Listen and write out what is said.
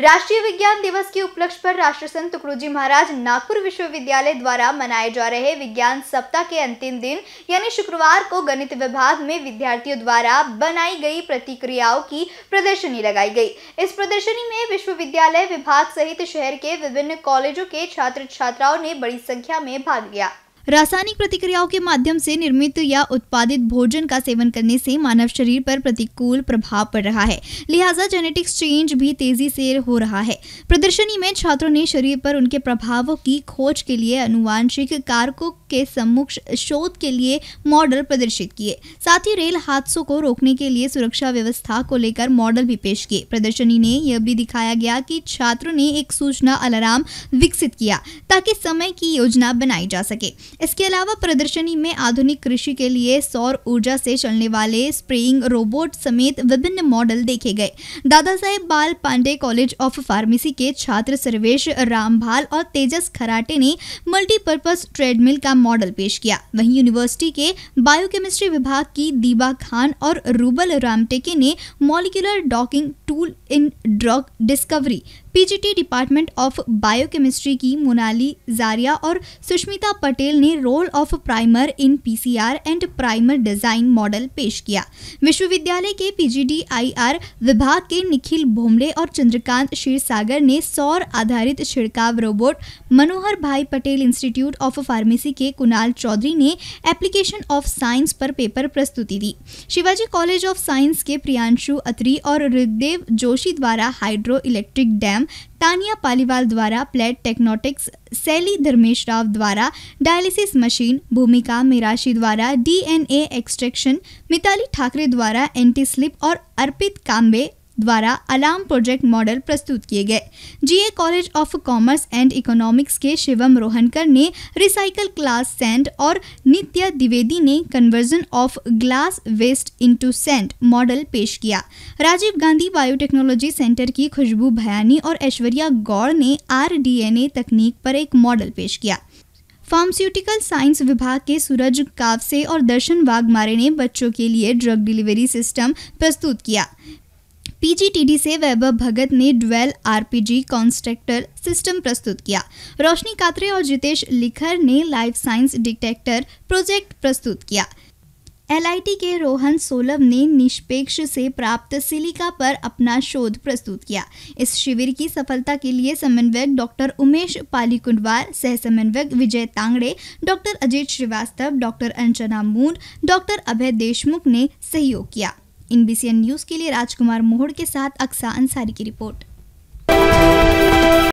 राष्ट्रीय विज्ञान दिवस के उपलक्ष्य पर राष्ट्रसंत तुकड़ोजी महाराज नागपुर विश्वविद्यालय द्वारा मनाए जा रहे विज्ञान सप्ताह के अंतिम दिन यानी शुक्रवार को गणित विभाग में विद्यार्थियों द्वारा बनाई गई प्रतिक्रियाओं की प्रदर्शनी लगाई गई इस प्रदर्शनी में विश्वविद्यालय विभाग सहित शहर के विभिन्न कॉलेजों के छात्र छात्राओं ने बड़ी संख्या में भाग लिया रासायनिक प्रतिक्रियाओं के माध्यम से निर्मित या उत्पादित भोजन का सेवन करने से मानव शरीर पर प्रतिकूल प्रभाव पड़ रहा है लिहाजा जेनेटिक्स चेंज भी तेजी से हो रहा है प्रदर्शनी में छात्रों ने शरीर पर उनके प्रभावों की खोज के लिए अनुवांशिक कारकों के समुक्ष शोध के लिए मॉडल प्रदर्शित किए साथ ही रेल हादसों को रोकने के लिए सुरक्षा व्यवस्था को लेकर मॉडल भी पेश किए प्रदर्शनी ने यह भी दिखाया गया कि छात्रों ने एक सूचना अलार्म विकसित किया ताकि समय की योजना बनाई जा सके इसके अलावा प्रदर्शनी में आधुनिक कृषि के लिए सौर ऊर्जा से चलने वाले स्प्रेइंग रोबोट समेत विभिन्न मॉडल देखे गए दादा साहेब बाल पांडे कॉलेज ऑफ फार्मेसी के छात्र सर्वेश रामभाल और तेजस खराटे ने मल्टीपर्पज ट्रेडमिल का मॉडल पेश किया वहीं यूनिवर्सिटी के बायोकेमिस्ट्री विभाग की दीबा खान और रूबल रामटेके ने molecular docking tool in drug discovery PGT department of biochemistry की मोनाली जारिया और सुष्मिता पटेल ने role of primer in PCR and primer design model पेश किया विश्वविद्यालय के पीजीडीआईआर विभाग के निखिल भोमले और चंद्रकांत क्षीरसागर ने सौर आधारित छिड़काव रोबोट मनोहर भाई पटेल इंस्टीट्यूट ऑफ फार्मेसी के कुणाल चौधरी ने एप्लीकेशन ऑफ साइंस पर पेपर प्रस्तुति दी शिवाजी कॉलेज ऑफ साइंस के प्रियांशु अत्री और ऋग्देव जोशी द्वारा hydro electric dam Tania Paliwal द्वारा प्लेट टेक्नोटिक्स सैली धर्मेश राव द्वारा डायलिसिस मशीन भूमिका मिराशी द्वारा डीएनए एक्सट्रैक्शन मिताली ठाकरे द्वारा एंटी स्लिप और अर्पित काम्बे द्वारा अलार्म प्रोजेक्ट मॉडल प्रस्तुत किए गए GA college of commerce and economics के शिवम रोहनकर ने रिसाइकल क्लास सेंट और नित्य द्विवेदी ने conversion of glass waste into cement model पेश किया राजीव गांधी बायोटेक्नोलॉजी सेंटर की खुशबू भयानी और ऐश्वर्या गौड़ ने आर तकनीक पर एक मॉडल पेश किया फार्मास्यूटिकल साइंस विभाग के सूरज कावसे और दर्शन वाघमारे ने बच्चों के लिए ड्रग डिलीवरी सिस्टम प्रस्तुत किया पीजीटीडी से वैभव भगत ने ड्वेल आरपीजी कॉन्स्ट्रक्टर सिस्टम प्रस्तुत किया रोशनी कात्रे और जितेश लिखर ने लाइफ साइंस डिटेक्टर प्रोजेक्ट प्रस्तुत किया एलआईटी के रोहन सोलव ने निष्पेक्ष से प्राप्त सिलिका पर अपना शोध प्रस्तुत किया इस शिविर की सफलता के लिए समन्वयक डॉक्टर उमेश पाली कुंडवार सह समन्वयक Vijay Tangde doctor Ajit Shrivastava doctor Anjana Moon doctor Abhay Deshmukh ने सहयोग किया इन न्यूज़ के लिए राजकुमार मोहड़ के साथ अक्सा अंसारी की रिपोर्ट